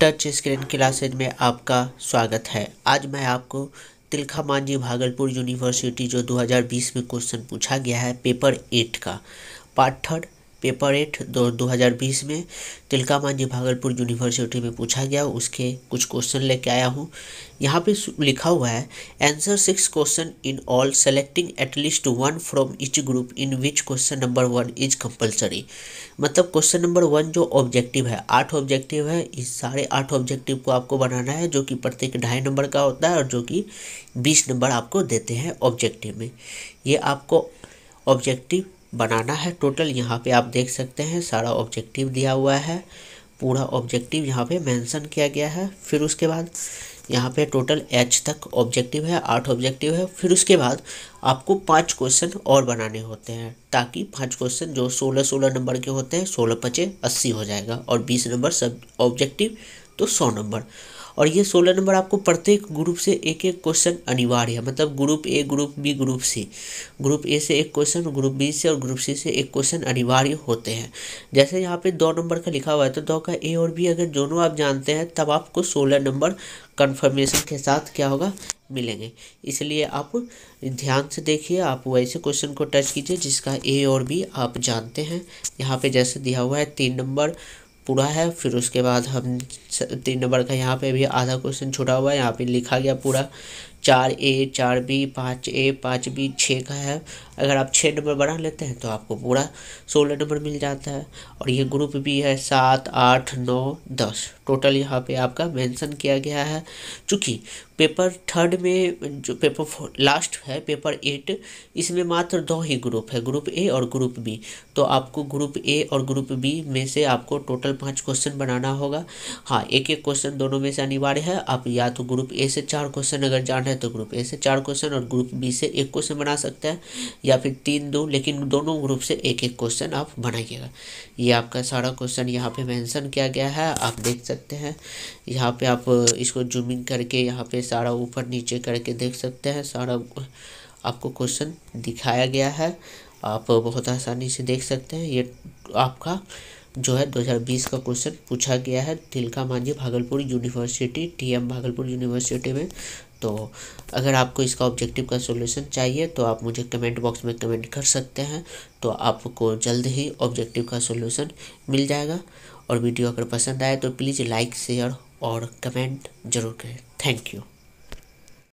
touch screen classes में आपका स्वागत है आज मैं आपको तिलखा मांझी भागलपुर यूनिवर्सिटी जो 2020 में क्वेश्चन पूछा गया है पेपर एट का पार्ट थर्ड पेपर एट दो हज़ार बीस में तिलका मांझी भागलपुर यूनिवर्सिटी में पूछा गया उसके कुछ क्वेश्चन लेके आया हूँ यहाँ पे लिखा हुआ है answer six question in all selecting at least one from each group in which question number one is compulsory मतलब क्वेश्चन नंबर वन जो ऑब्जेक्टिव है आठ ऑब्जेक्टिव है इस सारे आठ ऑब्जेक्टिव को आपको बनाना है जो कि प्रत्येक ढाई नंबर का होता है और जो कि बीस नंबर आपको देते हैं ऑब्जेक्टिव में ये आपको ऑब्जेक्टिव बनाना है टोटल यहाँ पे आप देख सकते हैं सारा ऑब्जेक्टिव दिया हुआ है पूरा ऑब्जेक्टिव यहाँ पे मेंशन किया गया है फिर उसके बाद यहाँ पे टोटल एच तक ऑब्जेक्टिव है आठ ऑब्जेक्टिव है फिर उसके बाद आपको पांच क्वेश्चन और बनाने होते हैं ताकि पांच क्वेश्चन जो सोलह सोलह नंबर के होते हैं सोलह पचे अस्सी हो जाएगा और बीस नंबर सब ऑब्जेक्टिव तो सौ नंबर और ये सोलह नंबर आपको प्रत्येक ग्रुप से एक एक क्वेश्चन अनिवार्य है मतलब group A group B group C group A से एक क्वेश्चन ग्रुप बी से और ग्रुप सी से एक क्वेश्चन अनिवार्य होते हैं जैसे यहाँ पे दो नंबर का लिखा हुआ है तो दो का ए और बी अगर दोनों आप जानते हैं तब आपको सोलह नंबर कन्फर्मेशन के साथ क्या होगा मिलेंगे इसलिए आप ध्यान से देखिए आप वैसे क्वेश्चन को टच कीजिए जिसका ए और बी आप जानते हैं यहाँ पे जैसे दिया हुआ है तीन नंबर पूरा है फिर उसके बाद हम तीन नंबर का यहाँ पे भी आधा क्वेश्चन छुटा हुआ है यहाँ पे लिखा गया पूरा चार ए चार बी पाँच ए पाँच बी छः का है अगर आप छः नंबर बढ़ा लेते हैं तो आपको पूरा सोलह नंबर मिल जाता है और ये ग्रुप भी है सात आठ नौ दस टोटल यहाँ पे आपका मेंशन किया गया है चूँकि पेपर थर्ड में जो पेपर लास्ट है पेपर एट इसमें मात्र दो ही ग्रुप है ग्रुप ए और ग्रुप बी तो आपको ग्रुप ए और ग्रुप बी में से आपको टोटल पाँच क्वेश्चन बनाना होगा हाँ एक एक क्वेश्चन दोनों में से अनिवार्य है आप या तो ग्रुप ए से चार क्वेश्चन अगर रहे है तो ग्रुप ए से चार क्वेश्चन और ग्रुप बी से एक क्वेश्चन बना सकते हैं या फिर तीन दो लेकिन दोनों ग्रुप से एक एक क्वेश्चन आप बनाइएगा ये आपका सारा क्वेश्चन यहाँ पे मेंशन किया गया है आप देख सकते हैं यहाँ पर आप इसको जूमिंग करके यहाँ पे सारा ऊपर नीचे करके देख सकते हैं सारा आपको क्वेश्चन दिखाया गया है आप बहुत आसानी से देख सकते हैं ये आपका जो है 2020 का क्वेश्चन पूछा गया है Tilka Manjhi Bhagalpur university TM Bhagalpur university में तो अगर आपको इसका ऑब्जेक्टिव का सोल्यूशन चाहिए तो आप मुझे कमेंट बॉक्स में कमेंट कर सकते हैं तो आपको जल्द ही ऑब्जेक्टिव का सोल्यूशन मिल जाएगा और वीडियो अगर पसंद आए तो प्लीज़ लाइक शेयर और कमेंट जरूर करें थैंक यू